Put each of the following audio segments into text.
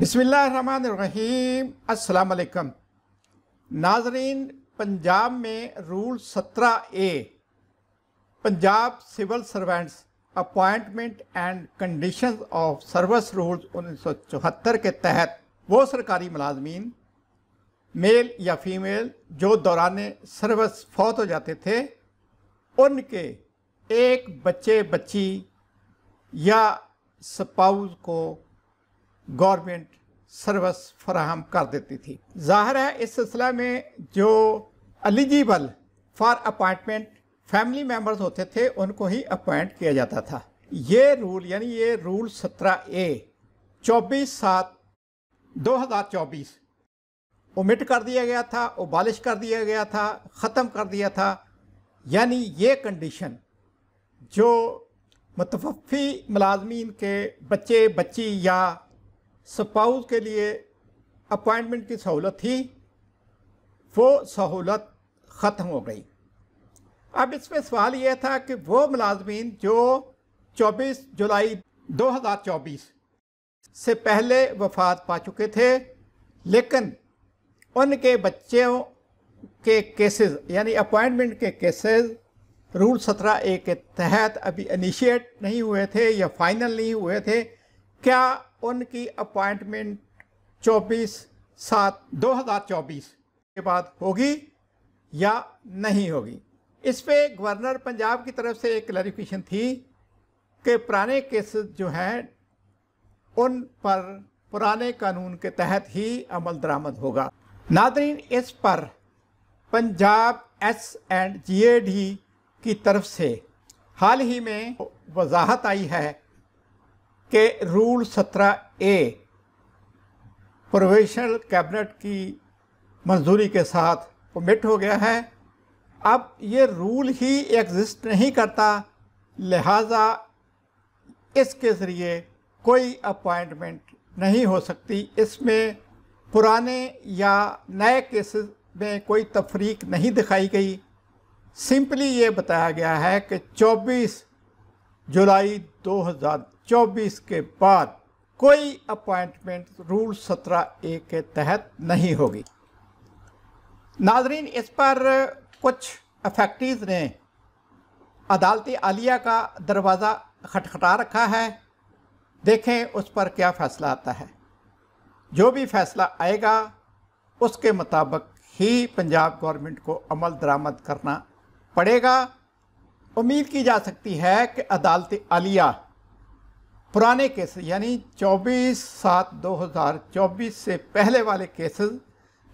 बिसमीम् अल्लाम नाजरीन पंजाब में रूल सत्रह A Punjab civil servants appointment and condition of service rules उन्नीस सौ चौहत्तर के तहत वो सरकारी मुलाजमीन मेल या फीमेल जो दौरान सर्विस फौत हो जाते थे उनके एक बच्चे बच्ची या स्पाउस को गवर्नमेंट सर्विस फराहम कर देती थी ज़ाहिर है इस सिलसिला में जो eligible for appointment family members होते थे उनको ही अपॉइंट किया जाता था ये रूल यानी ये रूल सत्रह ए चौबीस सात दो हज़ार चौबीस ओमिट कर दिया गया था उबालिश कर दिया गया था ख़त्म कर दिया था यानी ये कंडीशन जो मतफी मुलाजमीन के बच्चे बच्ची या स्पाउस के लिए अपॉइंटमेंट की सहूलत थी वो सहूलत ख़त्म हो गई अब इसमें सवाल यह था कि वो मुलाजमीन जो 24 जुलाई 2024 से पहले वफात पा चुके थे लेकिन उनके बच्चों के केसेस यानी अपॉइंटमेंट के केसेस रूल सत्रह ए के तहत अभी इनिशिएट नहीं हुए थे या फाइनल नहीं हुए थे क्या उनकी अपॉइंटमेंट 24 सात 2024 के बाद होगी या नहीं होगी इस पे गवर्नर पंजाब की तरफ से एक क्लैरिफिकेशन थी कि पुराने केसेस जो हैं उन पर पुराने कानून के तहत ही अमल दरामद होगा नादरीन इस पर पंजाब एस एंड जीएडी की तरफ से हाल ही में वजाहत आई है के रूल सत्रह ए प्रोवेशनल कैबिनेट की मंजूरी के साथ कमिट हो गया है अब ये रूल ही एग्जिस्ट नहीं करता लिहाजा इसके ज़रिए कोई अपॉइंटमेंट नहीं हो सकती इसमें पुराने या नए केसेस में कोई तफरीक नहीं दिखाई गई सिंपली ये बताया गया है कि जुलाई 2024 के बाद कोई अपॉइंटमेंट रूल 17 ए के तहत नहीं होगी नाजरीन इस पर कुछ अफेक्टिव ने अदालती आलिया का दरवाज़ा खटखटा रखा है देखें उस पर क्या फ़ैसला आता है जो भी फ़ैसला आएगा उसके मुताबिक ही पंजाब गवर्नमेंट को अमल दरामद करना पड़ेगा उम्मीद की जा सकती है कि अदालत आलिया पुराने केस यानी 24 सात 2024 से पहले वाले केसेस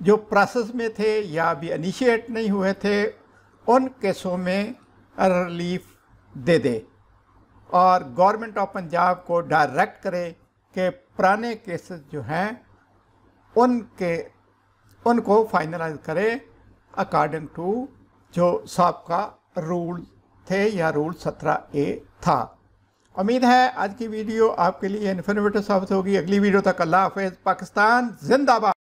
जो प्रोसेस में थे या अभी इनिशिएट नहीं हुए थे उन केसों में रिलीफ दे दे और गवर्नमेंट ऑफ पंजाब को डायरेक्ट करे कि पुराने केसेस जो हैं उनके उनको फाइनलाइज करे अकॉर्डिंग टू जो साहब का रूल थे या रूल सत्रह ए था उम्मीद है आज की वीडियो आपके लिए इन्फॉर्मेटिव साबित होगी अगली वीडियो तक अल्लाह हाफिज़ पाकिस्तान जिंदाबाद